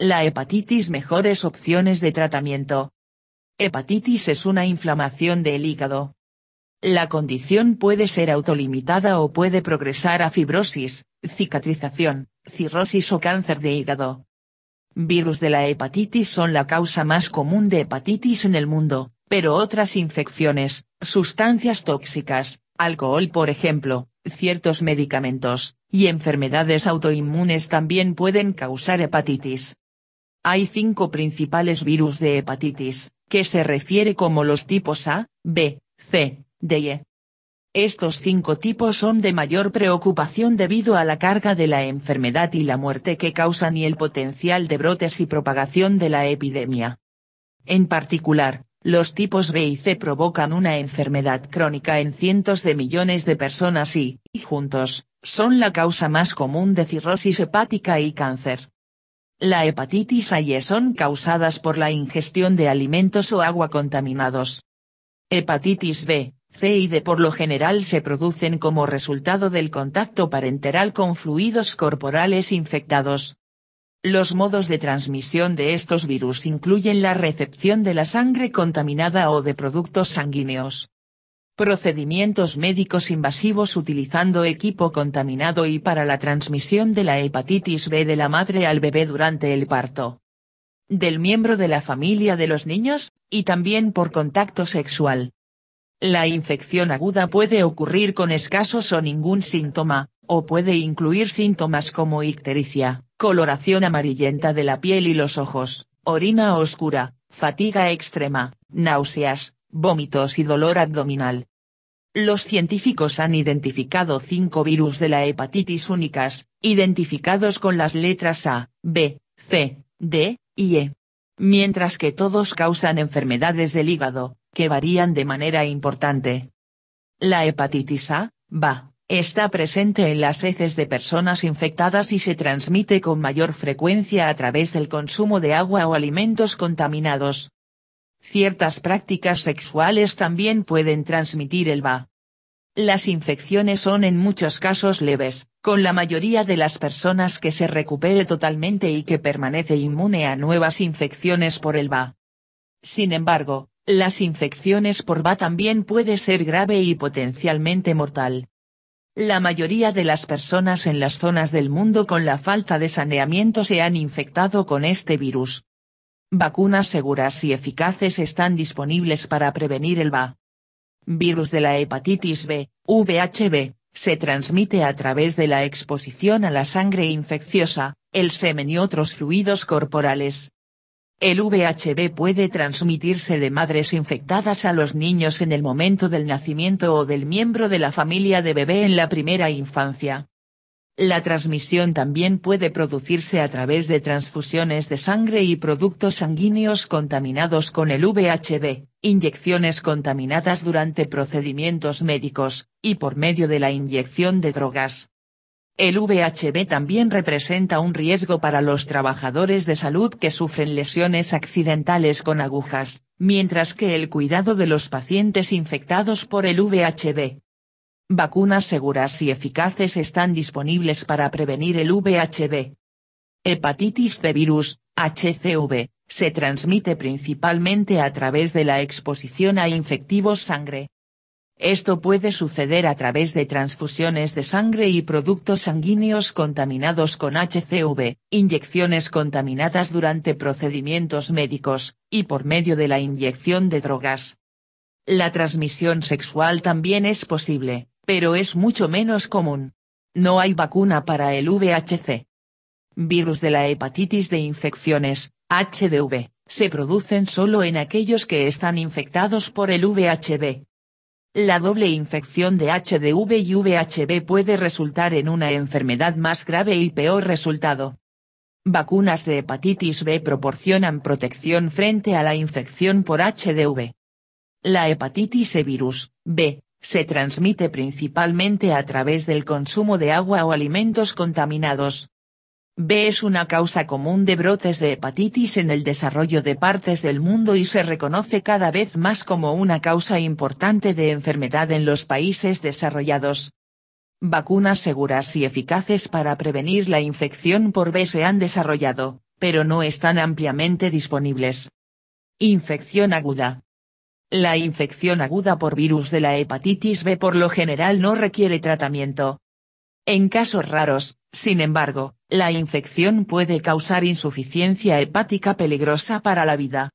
La hepatitis mejores opciones de tratamiento. Hepatitis es una inflamación del hígado. La condición puede ser autolimitada o puede progresar a fibrosis, cicatrización, cirrosis o cáncer de hígado. Virus de la hepatitis son la causa más común de hepatitis en el mundo, pero otras infecciones, sustancias tóxicas, alcohol por ejemplo, ciertos medicamentos, y enfermedades autoinmunes también pueden causar hepatitis. Hay cinco principales virus de hepatitis, que se refiere como los tipos A, B, C, D y E. Estos cinco tipos son de mayor preocupación debido a la carga de la enfermedad y la muerte que causan y el potencial de brotes y propagación de la epidemia. En particular, los tipos B y C provocan una enfermedad crónica en cientos de millones de personas y, juntos, son la causa más común de cirrosis hepática y cáncer. La hepatitis A y E son causadas por la ingestión de alimentos o agua contaminados. Hepatitis B, C y D por lo general se producen como resultado del contacto parenteral con fluidos corporales infectados. Los modos de transmisión de estos virus incluyen la recepción de la sangre contaminada o de productos sanguíneos procedimientos médicos invasivos utilizando equipo contaminado y para la transmisión de la hepatitis B de la madre al bebé durante el parto. Del miembro de la familia de los niños, y también por contacto sexual. La infección aguda puede ocurrir con escasos o ningún síntoma, o puede incluir síntomas como ictericia, coloración amarillenta de la piel y los ojos, orina oscura, fatiga extrema, náuseas, vómitos y dolor abdominal. Los científicos han identificado cinco virus de la hepatitis únicas, identificados con las letras A, B, C, D y E. Mientras que todos causan enfermedades del hígado, que varían de manera importante. La hepatitis A, B, está presente en las heces de personas infectadas y se transmite con mayor frecuencia a través del consumo de agua o alimentos contaminados. Ciertas prácticas sexuales también pueden transmitir el VA. Las infecciones son en muchos casos leves, con la mayoría de las personas que se recupere totalmente y que permanece inmune a nuevas infecciones por el VA. Sin embargo, las infecciones por VA también puede ser grave y potencialmente mortal. La mayoría de las personas en las zonas del mundo con la falta de saneamiento se han infectado con este virus, Vacunas seguras y eficaces están disponibles para prevenir el VA. Virus de la hepatitis B, VHB, se transmite a través de la exposición a la sangre infecciosa, el semen y otros fluidos corporales. El VHB puede transmitirse de madres infectadas a los niños en el momento del nacimiento o del miembro de la familia de bebé en la primera infancia. La transmisión también puede producirse a través de transfusiones de sangre y productos sanguíneos contaminados con el VHB, inyecciones contaminadas durante procedimientos médicos, y por medio de la inyección de drogas. El VHB también representa un riesgo para los trabajadores de salud que sufren lesiones accidentales con agujas, mientras que el cuidado de los pacientes infectados por el VHB, Vacunas seguras y eficaces están disponibles para prevenir el VHB. Hepatitis de virus, HCV, se transmite principalmente a través de la exposición a infectivos sangre. Esto puede suceder a través de transfusiones de sangre y productos sanguíneos contaminados con HCV, inyecciones contaminadas durante procedimientos médicos, y por medio de la inyección de drogas. La transmisión sexual también es posible, pero es mucho menos común. No hay vacuna para el VHC. Virus de la hepatitis de infecciones, HDV, se producen solo en aquellos que están infectados por el VHB. La doble infección de HDV y VHB puede resultar en una enfermedad más grave y peor resultado. Vacunas de hepatitis B proporcionan protección frente a la infección por HDV. La hepatitis E virus, B, se transmite principalmente a través del consumo de agua o alimentos contaminados. B es una causa común de brotes de hepatitis en el desarrollo de partes del mundo y se reconoce cada vez más como una causa importante de enfermedad en los países desarrollados. Vacunas seguras y eficaces para prevenir la infección por B se han desarrollado, pero no están ampliamente disponibles. Infección aguda. La infección aguda por virus de la hepatitis B por lo general no requiere tratamiento. En casos raros, sin embargo, la infección puede causar insuficiencia hepática peligrosa para la vida.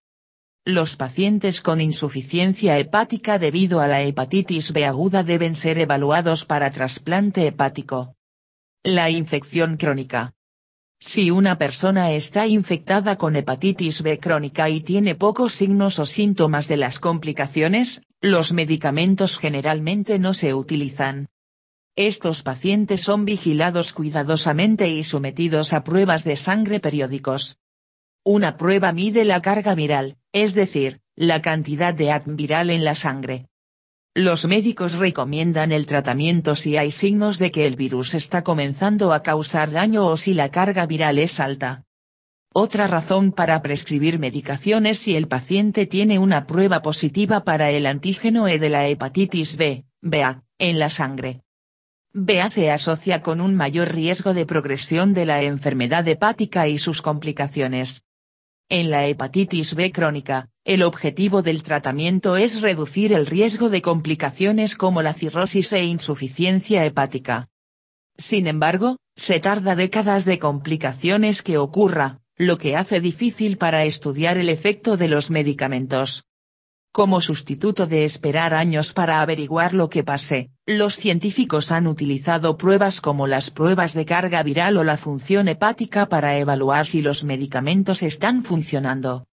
Los pacientes con insuficiencia hepática debido a la hepatitis B aguda deben ser evaluados para trasplante hepático. La infección crónica, si una persona está infectada con hepatitis B crónica y tiene pocos signos o síntomas de las complicaciones, los medicamentos generalmente no se utilizan. Estos pacientes son vigilados cuidadosamente y sometidos a pruebas de sangre periódicos. Una prueba mide la carga viral, es decir, la cantidad de ADN viral en la sangre. Los médicos recomiendan el tratamiento si hay signos de que el virus está comenzando a causar daño o si la carga viral es alta. Otra razón para prescribir medicación es si el paciente tiene una prueba positiva para el antígeno E de la hepatitis B, BA, en la sangre. BA se asocia con un mayor riesgo de progresión de la enfermedad hepática y sus complicaciones. En la hepatitis B crónica, el objetivo del tratamiento es reducir el riesgo de complicaciones como la cirrosis e insuficiencia hepática. Sin embargo, se tarda décadas de complicaciones que ocurra, lo que hace difícil para estudiar el efecto de los medicamentos. Como sustituto de esperar años para averiguar lo que pase, los científicos han utilizado pruebas como las pruebas de carga viral o la función hepática para evaluar si los medicamentos están funcionando.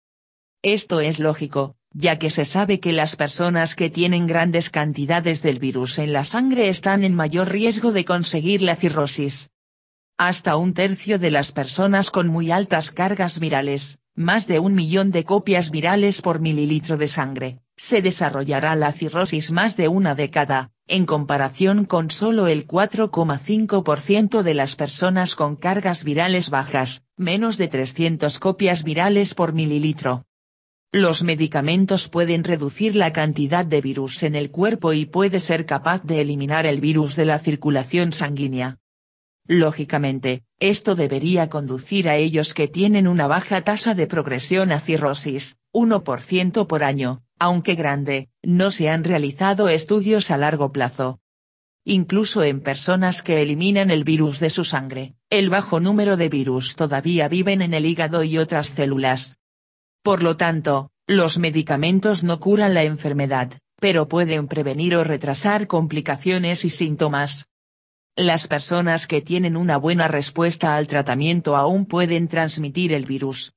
Esto es lógico, ya que se sabe que las personas que tienen grandes cantidades del virus en la sangre están en mayor riesgo de conseguir la cirrosis. Hasta un tercio de las personas con muy altas cargas virales, más de un millón de copias virales por mililitro de sangre, se desarrollará la cirrosis más de una década, en comparación con solo el 4,5% de las personas con cargas virales bajas, menos de 300 copias virales por mililitro. Los medicamentos pueden reducir la cantidad de virus en el cuerpo y puede ser capaz de eliminar el virus de la circulación sanguínea. Lógicamente, esto debería conducir a ellos que tienen una baja tasa de progresión a cirrosis, 1% por año, aunque grande, no se han realizado estudios a largo plazo. Incluso en personas que eliminan el virus de su sangre, el bajo número de virus todavía viven en el hígado y otras células. Por lo tanto, los medicamentos no curan la enfermedad, pero pueden prevenir o retrasar complicaciones y síntomas. Las personas que tienen una buena respuesta al tratamiento aún pueden transmitir el virus,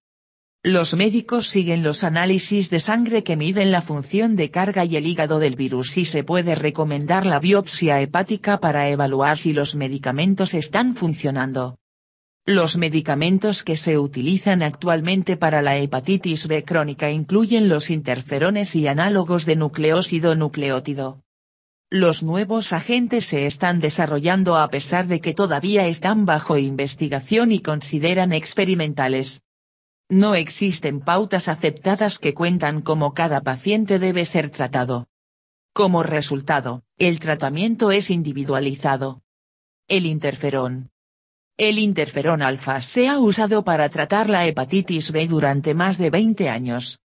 los médicos siguen los análisis de sangre que miden la función de carga y el hígado del virus y se puede recomendar la biopsia hepática para evaluar si los medicamentos están funcionando. Los medicamentos que se utilizan actualmente para la hepatitis B crónica incluyen los interferones y análogos de nucleósido nucleótido. Los nuevos agentes se están desarrollando a pesar de que todavía están bajo investigación y consideran experimentales. No existen pautas aceptadas que cuentan cómo cada paciente debe ser tratado. Como resultado, el tratamiento es individualizado. El interferón. El interferón alfa se ha usado para tratar la hepatitis B durante más de 20 años.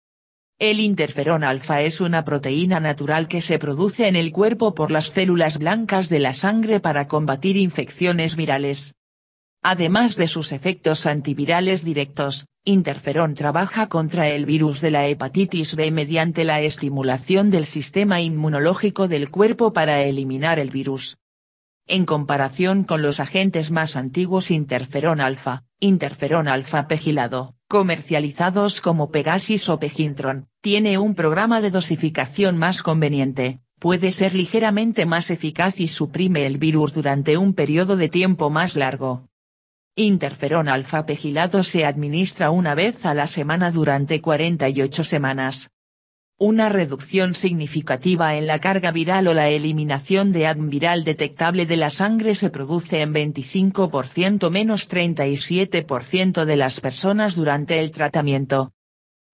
El interferón alfa es una proteína natural que se produce en el cuerpo por las células blancas de la sangre para combatir infecciones virales. Además de sus efectos antivirales directos, Interferón trabaja contra el virus de la hepatitis B mediante la estimulación del sistema inmunológico del cuerpo para eliminar el virus. En comparación con los agentes más antiguos interferón alfa, interferón alfa pegilado, comercializados como Pegasis o Pegintron, tiene un programa de dosificación más conveniente, puede ser ligeramente más eficaz y suprime el virus durante un periodo de tiempo más largo. Interferón alfa pegilado se administra una vez a la semana durante 48 semanas. Una reducción significativa en la carga viral o la eliminación de adviral detectable de la sangre se produce en 25% menos 37% de las personas durante el tratamiento.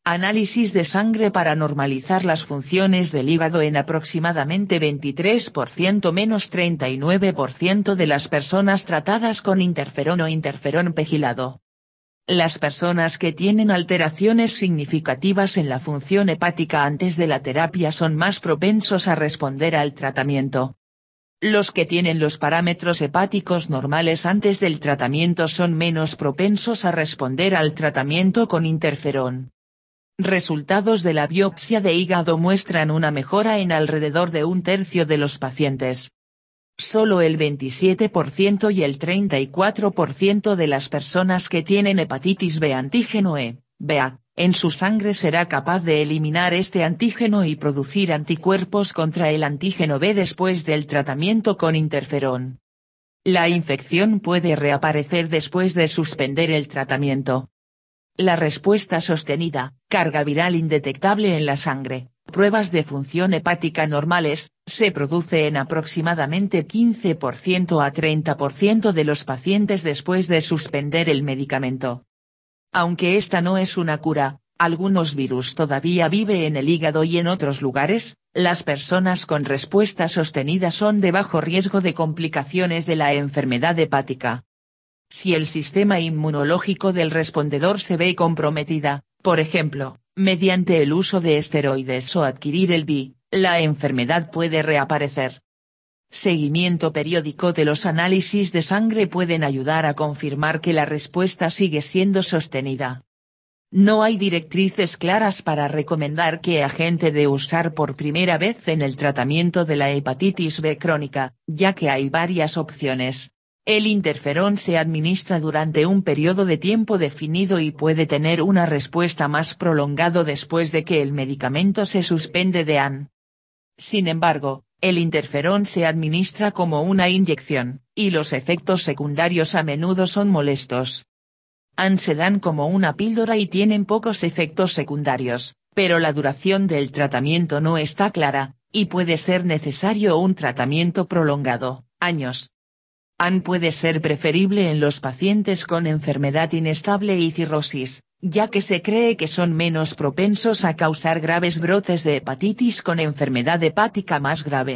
Análisis de sangre para normalizar las funciones del hígado en aproximadamente 23% menos 39% de las personas tratadas con interferón o interferón pegilado. Las personas que tienen alteraciones significativas en la función hepática antes de la terapia son más propensos a responder al tratamiento. Los que tienen los parámetros hepáticos normales antes del tratamiento son menos propensos a responder al tratamiento con interferón. Resultados de la biopsia de hígado muestran una mejora en alrededor de un tercio de los pacientes. Solo el 27% y el 34% de las personas que tienen hepatitis B antígeno E, BA, en su sangre será capaz de eliminar este antígeno y producir anticuerpos contra el antígeno B después del tratamiento con interferón. La infección puede reaparecer después de suspender el tratamiento, la respuesta sostenida, carga viral indetectable en la sangre, pruebas de función hepática normales, se produce en aproximadamente 15% a 30% de los pacientes después de suspender el medicamento. Aunque esta no es una cura, algunos virus todavía vive en el hígado y en otros lugares, las personas con respuesta sostenida son de bajo riesgo de complicaciones de la enfermedad hepática. Si el sistema inmunológico del respondedor se ve comprometida, por ejemplo, mediante el uso de esteroides o adquirir el B, la enfermedad puede reaparecer. Seguimiento periódico de los análisis de sangre pueden ayudar a confirmar que la respuesta sigue siendo sostenida. No hay directrices claras para recomendar qué agente de usar por primera vez en el tratamiento de la hepatitis B crónica, ya que hay varias opciones, el interferón se administra durante un periodo de tiempo definido y puede tener una respuesta más prolongado después de que el medicamento se suspende de AN. Sin embargo, el interferón se administra como una inyección, y los efectos secundarios a menudo son molestos. AN se dan como una píldora y tienen pocos efectos secundarios, pero la duración del tratamiento no está clara, y puede ser necesario un tratamiento prolongado, años, AN puede ser preferible en los pacientes con enfermedad inestable y cirrosis, ya que se cree que son menos propensos a causar graves brotes de hepatitis con enfermedad hepática más grave.